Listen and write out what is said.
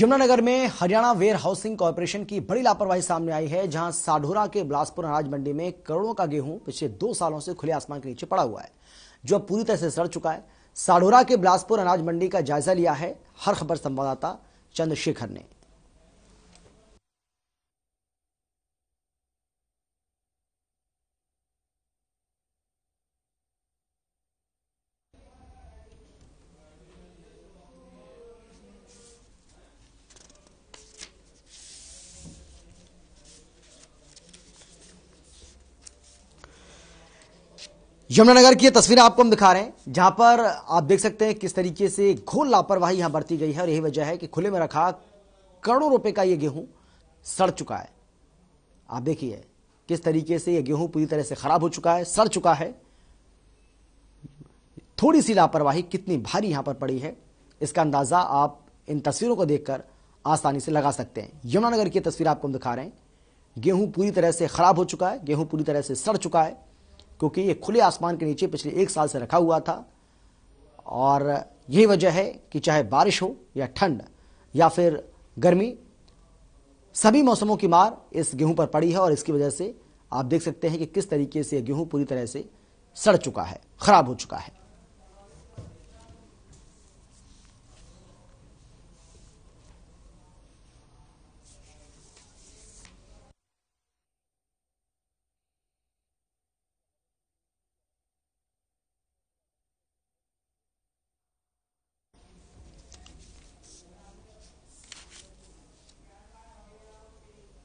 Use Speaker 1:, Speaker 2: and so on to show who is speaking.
Speaker 1: यमुनानगर में Haryana where housing corporation की बड़ी लापरवाही सामने आई है जहां साढोरा के बिलासपुर अनाज मंडी में करोड़ों का गेहूं पिछले दो सालों से खुले आसमान के नीचे पड़ा हुआ है जो अब पूरी तरह से सड़ चुका है साढोरा के बिलासपुर अनाज मंडी का जायजा लिया है हर खबर संवाददाता चंद्रशेखर ने यमुनानगर की ये तस्वीरें आपको हम दिखा रहे हैं जहां पर आप देख सकते हैं किस तरीके से घोल लापरवाही यहां बरती गई है और यही वजह है कि खुले में रखा करोड़ों रुपए का ये गेहूं सड़ चुका है आप देखिए किस तरीके से ये गेहूं पूरी तरह से खराब हो चुका है सड़ चुका है थोड़ी सी लापरवाही कितनी भारी यहां पर पड़ी है इसका अंदाजा आप इन तस्वीरों को देखकर आसानी से लगा सकते हैं यमुनानगर की तस्वीर आपको हम दिखा रहे हैं गेहूं पूरी तरह से खराब हो चुका है गेहूं पूरी तरह से सड़ चुका है क्योंकि ये खुले आसमान के नीचे पिछले एक साल से रखा हुआ था और यही वजह है कि चाहे बारिश हो या ठंड या फिर गर्मी सभी मौसमों की मार इस गेहूं पर पड़ी है और इसकी वजह से आप देख सकते हैं कि किस तरीके से गेहूं पूरी तरह से सड़ चुका है खराब हो चुका है